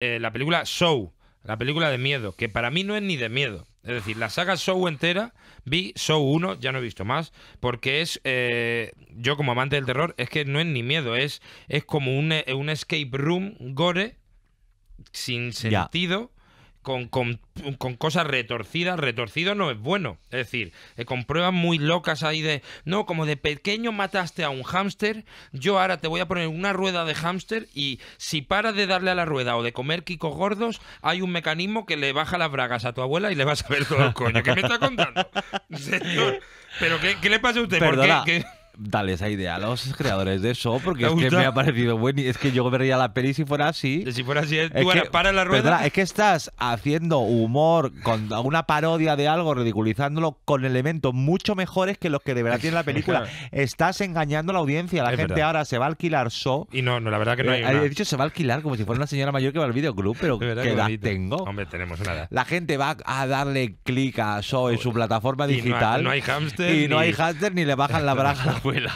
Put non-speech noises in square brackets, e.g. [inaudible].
Eh, la película Show, la película de miedo, que para mí no es ni de miedo. Es decir, la saga Show entera, vi Show 1, ya no he visto más, porque es, eh, yo como amante del terror, es que no es ni miedo, es, es como un, eh, escape room gore sin sentido con, con, cosas retorcidas, retorcido no es bueno. Es decir, eh, con pruebas muy locas ahí de, no, como de pequeño mataste a un hámster, yo ahora te voy a poner una rueda de hámster y si paras de darle a la rueda o de comer quicos gordos, hay un mecanismo que le baja las bragas a tu abuela y le vas a ver todo el coño. ¿Qué me está contando? [laughs] ¿Pero qué, le pasa a usted? ¿Por qué dale esa idea a los creadores de eso, porque [laughs] es que me ha parecido bueno. Y Es que yo vería la peli si fuera así. Si fuera así, tú para la rueda. es que estás haciendo humor con una parodia de algo, ridiculizándolo con elementos mucho mejores que los que de verdad tiene la película. [laughs] estás engañando a la audiencia. La gente ahora se va a alquilar show Y no, no, la verdad que no hay. Eh, eh, he dicho se va a alquilar como si fuera una señora mayor que va al videoclub, pero que la tengo? tenemos La gente va a darle clic a so en su plataforma digital. Y no hay, hamster. Y ni... no hay hamster ni le bajan la braja [laughs] 为了。